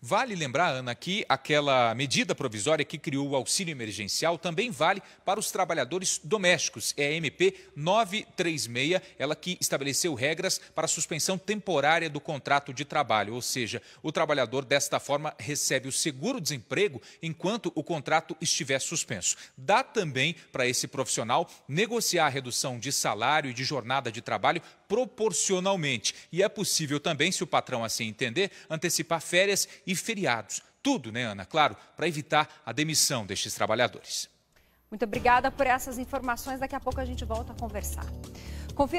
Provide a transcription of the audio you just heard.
Vale lembrar, Ana, que aquela medida provisória que criou o auxílio emergencial também vale para os trabalhadores domésticos. É a MP 936, ela que estabeleceu regras para a suspensão temporária do contrato de trabalho, ou seja, o trabalhador desta forma recebe o seguro-desemprego enquanto o contrato estiver suspenso. Dá também para esse profissional negociar a redução de salário e de jornada de trabalho proporcionalmente. E é possível também, se o patrão assim entender, antecipar férias e feriados. Tudo, né, Ana? Claro, para evitar a demissão destes trabalhadores. Muito obrigada por essas informações. Daqui a pouco a gente volta a conversar. Confira